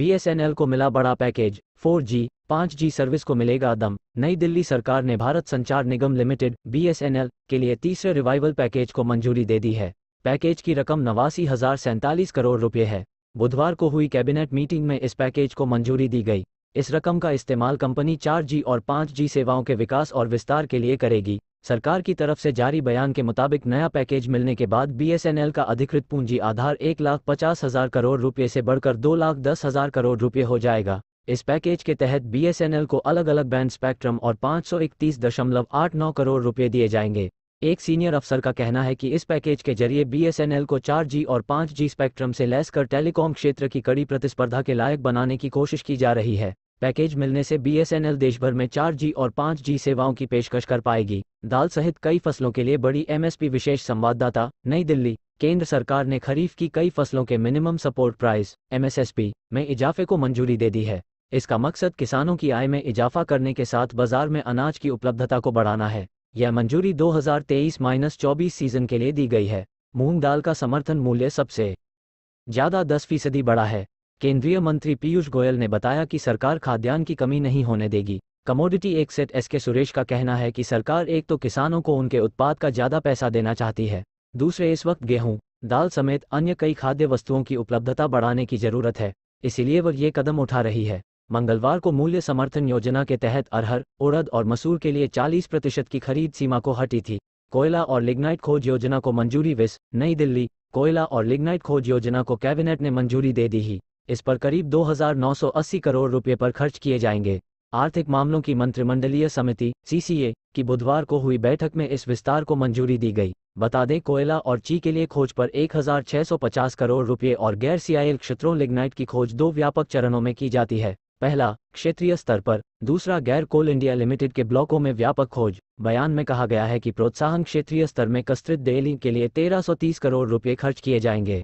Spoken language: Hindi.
बीएसएनएल को मिला बड़ा पैकेज 4G, 5G सर्विस को मिलेगा दम नई दिल्ली सरकार ने भारत संचार निगम लिमिटेड बीएसएनएल के लिए तीसरे रिवाइवल पैकेज को मंजूरी दे दी है पैकेज की रकम नवासी हजार सैंतालीस करोड़ रुपये है बुधवार को हुई कैबिनेट मीटिंग में इस पैकेज को मंजूरी दी गई इस रकम का इस्तेमाल कंपनी 4G और 5G सेवाओं के विकास और विस्तार के लिए करेगी सरकार की तरफ से जारी बयान के मुताबिक नया पैकेज मिलने के बाद बीएसएनएल का अधिकृत पूंजी आधार एक लाख पचास हजार करोड़ रुपए से बढ़कर दो लाख दस हजार करोड़ रुपए हो जाएगा इस पैकेज के तहत बीएसएनएल को अलग अलग बैंड स्पेक्ट्रम और पाँच करोड़ रुपये दिए जाएंगे एक सीनियर अफसर का कहना है कि इस पैकेज के जरिए बीएसएनएल को 4G और 5G स्पेक्ट्रम से लैस कर टेलीकॉम क्षेत्र की कड़ी प्रतिस्पर्धा के लायक बनाने की कोशिश की जा रही है पैकेज मिलने से बीएसएनएल देशभर में 4G और 5G सेवाओं की पेशकश कर पाएगी दाल सहित कई फसलों के लिए बड़ी एमएसपी विशेष संवाददाता नई दिल्ली केंद्र सरकार ने खरीफ की कई फसलों के मिनिमम सपोर्ट प्राइस एमएसएसपी में इजाफे को मंजूरी दे दी है इसका मकसद किसानों की आय में इजाफा करने के साथ बाजार में अनाज की उपलब्धता को बढ़ाना है यह मंजूरी 2023-24 सीजन के लिए दी गई है मूंग दाल का समर्थन मूल्य सबसे ज्यादा दस फीसदी बढ़ा है केंद्रीय मंत्री पीयूष गोयल ने बताया कि सरकार खाद्यान्न की कमी नहीं होने देगी कमोडिटी एक सेट एस के सुरेश का कहना है कि सरकार एक तो किसानों को उनके उत्पाद का ज्यादा पैसा देना चाहती है दूसरे इस वक्त गेहूं दाल समेत अन्य कई खाद्य वस्तुओं की उपलब्धता बढ़ाने की जरूरत है इसीलिए वह ये कदम उठा रही है मंगलवार को मूल्य समर्थन योजना के तहत अरहर उड़द और मसूर के लिए 40 प्रतिशत की खरीद सीमा को हटी थी कोयला और लिग्नाइट खोज योजना को मंजूरी विस नई दिल्ली कोयला और लिग्नाइट खोज योजना को कैबिनेट ने मंजूरी दे दी ही इस पर करीब 2,980 करोड़ रुपए पर खर्च किए जाएंगे आर्थिक मामलों की मंत्रिमंडलीय समिति सीसीए की बुधवार को हुई बैठक में इस विस्तार को मंजूरी दी गई बता दें कोयला और ची के लिए खोज पर 1,650 करोड़ रुपए और गैर सीआईएल क्षेत्रों लिग्नाइट की खोज दो व्यापक चरणों में की जाती है पहला क्षेत्रीय स्तर पर दूसरा गैर कोल इंडिया लिमिटेड के ब्लॉकों में व्यापक खोज बयान में कहा गया है कि प्रोत्साहन क्षेत्रीय स्तर में कस्तृत डेली के लिए 1330 करोड़ रुपए खर्च किए जाएंगे